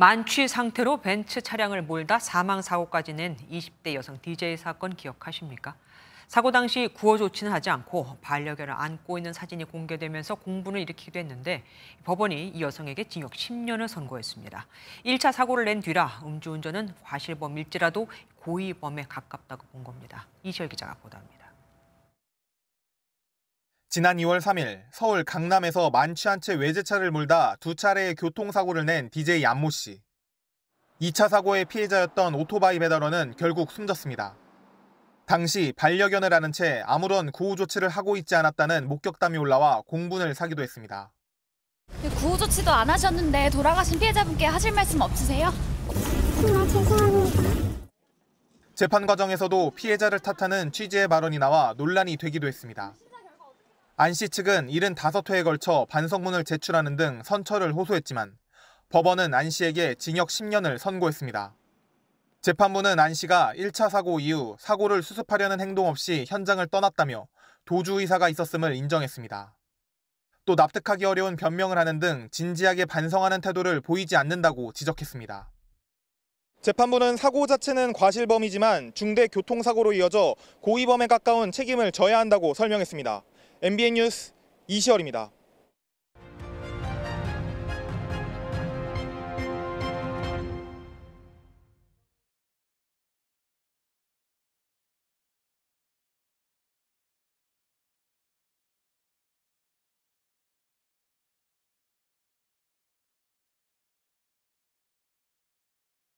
만취 상태로 벤츠 차량을 몰다 사망 사고까지 낸 20대 여성 DJ 사건 기억하십니까? 사고 당시 구호 조치는 하지 않고 반려견을 안고 있는 사진이 공개되면서 공분을 일으키기도 했는데 법원이 이 여성에게 징역 10년을 선고했습니다. 1차 사고를 낸 뒤라 음주운전은 과실범일지라도 고의범에 가깝다고 본 겁니다. 이시열 기자가 보도합니다. 지난 2월 3일 서울 강남에서 만취한 채 외제차를 몰다 두 차례의 교통사고를 낸 DJ 안모 씨. 2차 사고의 피해자였던 오토바이 배달원은 결국 숨졌습니다. 당시 반려견을 하는 채 아무런 구호 조치를 하고 있지 않았다는 목격담이 올라와 공분을 사기도 했습니다. 네, 구호 조치도 안 하셨는데 돌아가신 피해자분께 하실 말씀 없으세요? 정말 아, 죄송합니다. 재판 과정에서도 피해자를 탓하는 취지의 발언이 나와 논란이 되기도 했습니다. 안씨 측은 75회에 걸쳐 반성문을 제출하는 등 선처를 호소했지만 법원은 안 씨에게 징역 10년을 선고했습니다. 재판부는 안 씨가 1차 사고 이후 사고를 수습하려는 행동 없이 현장을 떠났다며 도주 의사가 있었음을 인정했습니다. 또 납득하기 어려운 변명을 하는 등 진지하게 반성하는 태도를 보이지 않는다고 지적했습니다. 재판부는 사고 자체는 과실범이지만 중대 교통사고로 이어져 고의범에 가까운 책임을 져야 한다고 설명했습니다. MBN 뉴스 이시열입니다